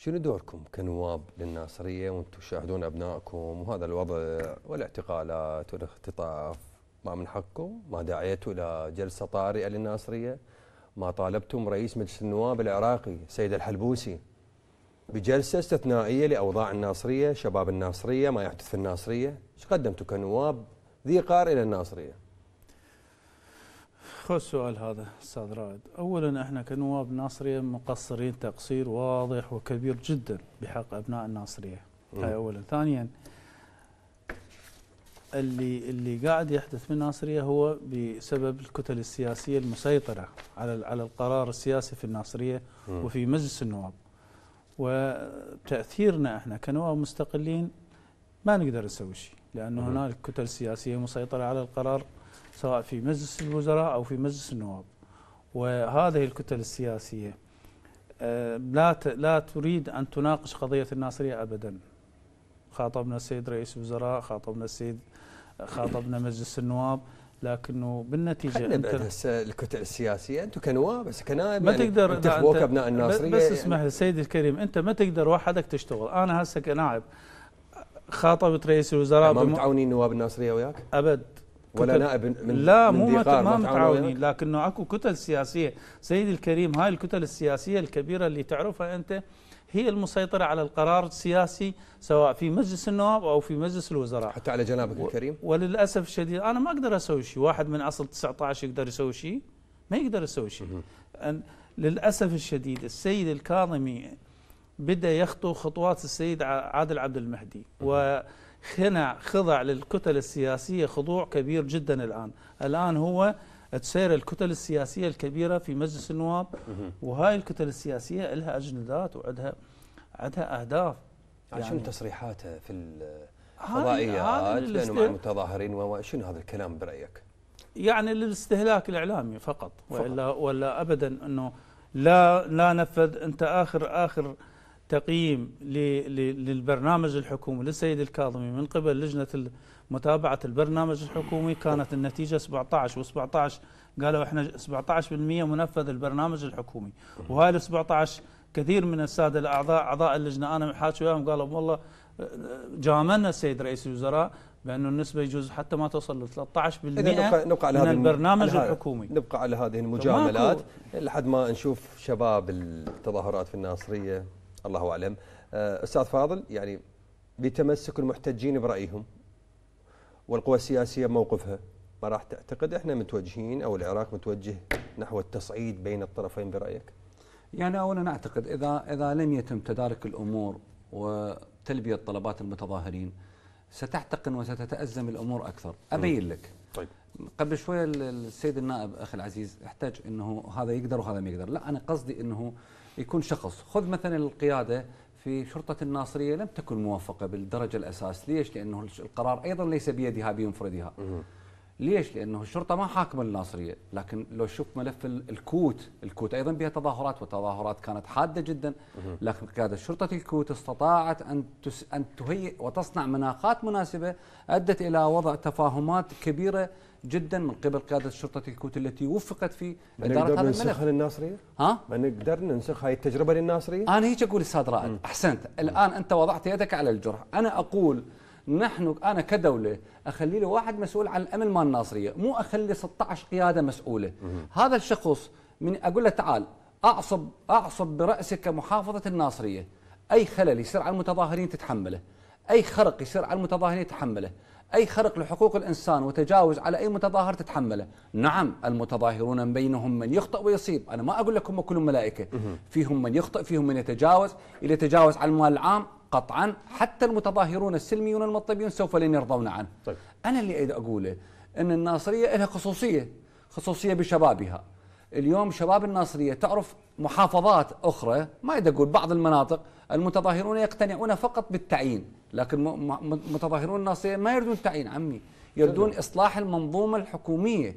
شنو دوركم كنواب للناصريه وانتم تشاهدون ابنائكم وهذا الوضع والاعتقالات والاختطاف ما من حقكم ما دعيتوا الى جلسه طارئه للناصريه ما طالبتم رئيس مجلس النواب العراقي سيد الحلبوسي بجلسه استثنائيه لاوضاع الناصريه شباب الناصريه ما يحدث في الناصريه ايش قدمتوا كنواب ذي قار الى الناصريه خذ سؤال هذا استاذ رائد اولا احنا كنواب ناصريه مقصرين تقصير واضح وكبير جدا بحق ابناء الناصريه هاي اولا ثانيا اللي اللي قاعد يحدث في الناصريه هو بسبب الكتل السياسيه المسيطره على على القرار السياسي في الناصريه وفي مجلس النواب وتاثيرنا احنا كنواب مستقلين ما نقدر نسوي شيء لانه هنالك كتل سياسيه مسيطره على القرار سواء في مجلس الوزراء أو في مجلس النواب وهذه الكتل السياسية آه، لا لا تريد أن تناقش قضية الناصرية أبدا خاطبنا السيد رئيس الوزراء خاطبنا السيد خاطبنا مجلس النواب لكنه بالنتيجه انت هسه الكتل السياسيه انتم كنواب بس كنائب ما يعني تقدر انت ابناء الناصريه بس, بس يعني. اسمح يعني سيدي الكريم انت ما تقدر وحدك تشتغل انا هسه كنائب خاطبت رئيس الوزراء ما متعاونين نواب الناصريه وياك؟ ابد ولا نائب من لا من مو ما متعاونين يعني؟ لكنه اكو كتل سياسيه سيدي الكريم هاي الكتل السياسيه الكبيره اللي تعرفها انت هي المسيطرة على القرار السياسي سواء في مجلس النواب أو في مجلس الوزراء حتى على جنابك الكريم وللأسف الشديد أنا ما أقدر أسوي شيء واحد من أصل 19 يقدر يسوي شيء ما يقدر يسوي شيء للأسف الشديد السيد الكاظمي بدأ يخطو خطوات السيد عادل عبد المهدي و خنع خضع للكتل السياسية خضوع كبير جدا الآن الآن هو تسير الكتل السياسية الكبيرة في مجلس النواب وهاي الكتل السياسية لها أجندات وعندها عندها أهداف يعني شنو يعني تصريحاته في الفضائيات لأنه مع المتظاهرين وشنو هذا الكلام برأيك؟ يعني للاستهلاك الإعلامي فقط, فقط. ولا, ولا أبدا أنه لا لا نفذ أنت آخر آخر تقييم للبرنامج الحكومي للسيد الكاظمي من قبل لجنة متابعة البرنامج الحكومي كانت النتيجة 17 و17 قالوا احنا 17% منفذ البرنامج الحكومي وهاي ال 17 كثير من السادة الأعضاء أعضاء اللجنة أنا حاكي وياهم قالوا والله آه، جاملنا السيد رئيس الوزراء بأنه النسبة يجوز حتى ما توصل ل 13% نبقى, نبقى على من البرنامج على الحكومي نبقى على هذه المجاملات لحد ما نشوف شباب التظاهرات في الناصرية الله اعلم آه، استاذ فاضل يعني بتمسك المحتجين برايهم والقوى السياسيه موقفها ما راح تعتقد احنا متوجهين او العراق متوجه نحو التصعيد بين الطرفين برايك؟ يعني اولا اعتقد اذا اذا لم يتم تدارك الامور وتلبيه طلبات المتظاهرين ستحتقن وستتازم الامور اكثر، ابين لك. طيب قبل شويه السيد النائب اخي العزيز احتاج انه هذا يقدر وهذا ما يقدر لا انا قصدي انه يكون شخص خذ مثلا القياده في شرطة الناصرية لم تكن موافقة بالدرجة الأساس ليش؟ لأنه القرار أيضا ليس بيدها بينفردها ليش؟ لانه الشرطه ما حاكمه الناصريه، لكن لو شوف ملف الكوت، الكوت ايضا بها تظاهرات والتظاهرات كانت حاده جدا، لكن قياده شرطه الكوت استطاعت ان تس ان تهيئ وتصنع مناخات مناسبه ادت الى وضع تفاهمات كبيره جدا من قبل قياده شرطه الكوت التي وفقت في اداره هذا الملف. ننسخها للناصريه؟ ها؟ ما نقدر ننسخ هاي التجربه للناصريه؟ انا هيك اقول استاذ رائد، احسنت، الان انت وضعت يدك على الجرح، انا اقول نحن انا كدوله اخلي لي واحد مسؤول عن الامن مال الناصريه مو اخلي 16 قياده مسؤوله هذا الشخص من اقول له تعال اعصب اعصب براسك محافظه الناصريه اي خلل يصير على المتظاهرين تتحمله اي خرق يصير على المتظاهرين تتحمله اي خرق لحقوق الانسان وتجاوز على اي متظاهر تتحمله نعم المتظاهرون من بينهم من يخطئ ويصيب انا ما اقول لكم كلهم ملائكه فيهم من يخطئ فيهم من يتجاوز اللي يتجاوز على المال العام قطعا حتى المتظاهرون السلميون المطلبيون سوف لن يرضون عنه طيب. أنا اللي أقوله أن الناصرية لها خصوصية خصوصية بشبابها اليوم شباب الناصرية تعرف محافظات أخرى ما أقول بعض المناطق المتظاهرون يقتنعون فقط بالتعيين لكن متظاهرون الناصرية ما يريدون تعيين عمي يريدون إصلاح المنظومة الحكومية